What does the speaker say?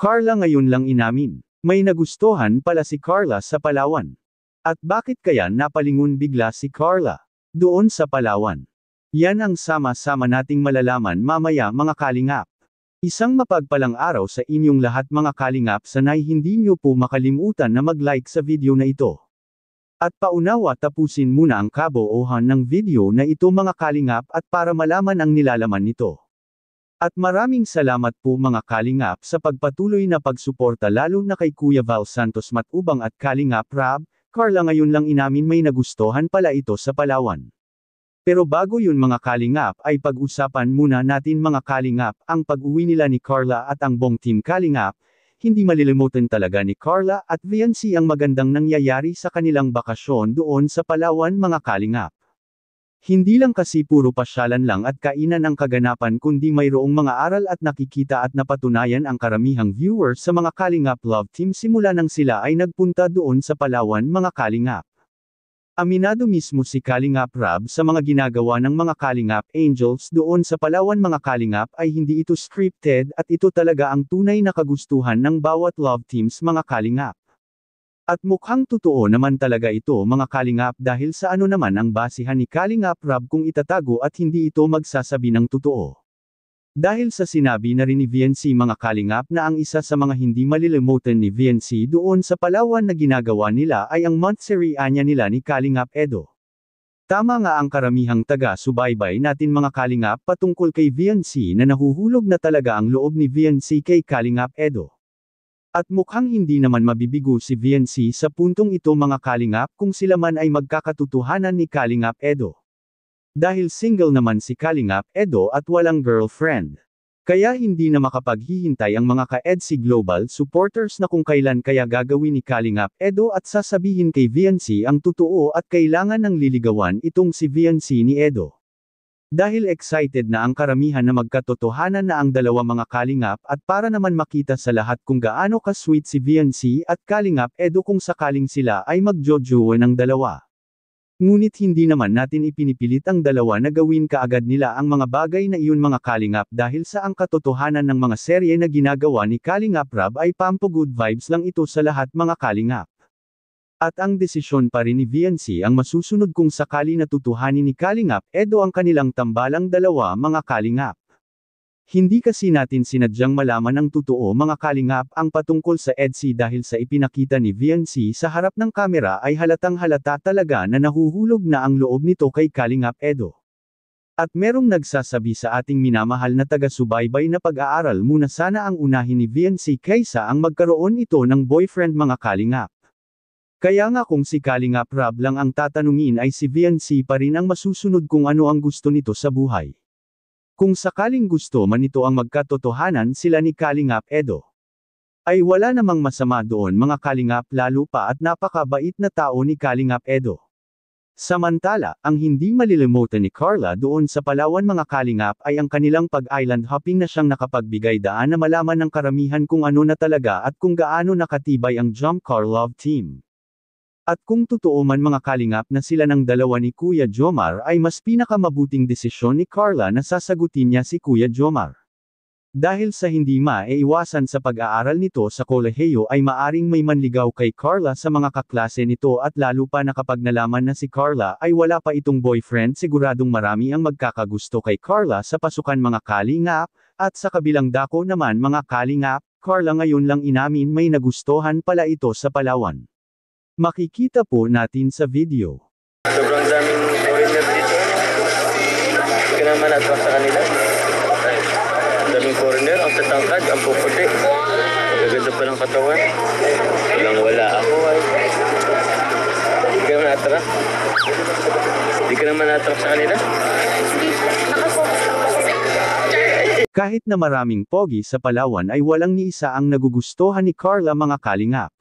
Carla ngayon lang inamin. May nagustuhan pala si Carla sa Palawan. At bakit kaya napalingon bigla si Carla? Doon sa Palawan. Yan ang sama-sama nating malalaman mamaya mga kalingap. Isang mapagpalang araw sa inyong lahat mga kalingap sanay hindi nyo po makalimutan na mag-like sa video na ito. At paunawa tapusin muna ang kaboohan ng video na ito mga kalingap at para malaman ang nilalaman nito. At maraming salamat po mga Kalingap sa pagpatuloy na pagsuporta lalo na kay Kuya Val Santos Matubang at Kalingap Rab, Carla ngayon lang inamin may nagustuhan pala ito sa Palawan. Pero bago yun mga Kalingap ay pag-usapan muna natin mga Kalingap ang pag-uwi nila ni Carla at ang bong team Kalingap, hindi malilimutan talaga ni Carla at Viancy ang magandang nangyayari sa kanilang bakasyon doon sa Palawan mga Kalingap. Hindi lang kasi puro pasyalan lang at kainan ang kaganapan kundi mayroong mga aral at nakikita at napatunayan ang karamihang viewers sa mga Kalingap Love Team simula nang sila ay nagpunta doon sa Palawan mga Kalingap. Aminado mismo si Kalingap Rab sa mga ginagawa ng mga Kalingap Angels doon sa Palawan mga Kalingap ay hindi ito scripted at ito talaga ang tunay na kagustuhan ng bawat love teams mga Kalingap. At mukhang totoo naman talaga ito mga kalingap dahil sa ano naman ang basihan ni Kalingap Rab kung itatago at hindi ito magsasabi ng totoo. Dahil sa sinabi na rin ni VNC mga kalingap na ang isa sa mga hindi malilimutan ni VNC doon sa Palawan na ginagawa nila ay ang Montserrania nila ni Kalingap Edo. Tama nga ang karamihang taga-subaybay natin mga kalingap patungkol kay VNC na nahuhulog na talaga ang loob ni VNC kay Kalingap Edo. At mukhang hindi naman mabibigo si VNC sa puntong ito mga Kalingap kung sila man ay magkakatutuhanan ni Kalingap Edo. Dahil single naman si Kalingap Edo at walang girlfriend. Kaya hindi na makapaghihintay ang mga ka-EDC Global supporters na kung kailan kaya gagawin ni Kalingap Edo at sasabihin kay VNC ang totoo at kailangan ng liligawan itong si VNC ni Edo. Dahil excited na ang karamihan na magkatotohanan na ang dalawa mga kalingap at para naman makita sa lahat kung gaano ka-sweet si VNC at kalingap edo kung sakaling sila ay magjojoan ng dalawa. Ngunit hindi naman natin ipinipilit ang dalawa na gawin kaagad nila ang mga bagay na iyon mga kalingap dahil sa ang katotohanan ng mga serye na ginagawa ni Kalingap Rab ay pampo good vibes lang ito sa lahat mga kalingap. At ang desisyon pa rin ni VNC ang masusunod kung sakali natutuhanin ni Kalingap Edo ang kanilang tambalang dalawa mga Kalingap. Hindi kasi natin sinadyang malaman ang totoo mga Kalingap ang patungkol sa EDC dahil sa ipinakita ni VNC sa harap ng kamera ay halatang halata talaga na nahuhulog na ang loob nito kay Kalingap Edo. At merong nagsasabi sa ating minamahal na taga-subaybay na pag-aaral muna sana ang unahin ni VNC kaysa ang magkaroon ito ng boyfriend mga Kalingap. Kaya nga kung si Kalinga Prab lang ang tatanungin ay si VNC pa rin ang masusunod kung ano ang gusto nito sa buhay. Kung sakaling gusto man ito ang magkatotohanan sila ni Kalingap Edo. Ay wala namang masama doon mga Kalingap lalo pa at napakabait na tao ni Kalingap Edo. Samantala, ang hindi malilimutan ni Carla doon sa Palawan mga Kalingap ay ang kanilang pag-island hopping na siyang nakapagbigay daan na malaman ng karamihan kung ano na talaga at kung gaano nakatibay ang Jump Car Love Team. At kung totoo man mga kalingap na sila ng dalawa ni Kuya Jomar ay mas pinakamabuting desisyon ni Carla na sasagutin niya si Kuya Jomar. Dahil sa hindi maiiwasan sa pag-aaral nito sa koleheyo ay maaring may manligaw kay Carla sa mga kaklase nito at lalo pa na kapag nalaman na si Carla ay wala pa itong boyfriend siguradong marami ang magkakagusto kay Carla sa pasukan mga kalingap, at sa kabilang dako naman mga kalingap, Carla ngayon lang inamin may nagustuhan pala ito sa Palawan. Makikita po natin sa video. Sobrang daming foreigner dito. Hindi ka naman atwang sa kanila. Ang daming foreigner, ang tatangkad, ang puputi. Magaganda pa ng katawan. Walang wala ako Hindi ka naman atrak. Hindi ka naman atrak sa kanila. Kahit na maraming pogi sa Palawan ay walang ni isa ang nagugustuhan ni Carla mga kalingap.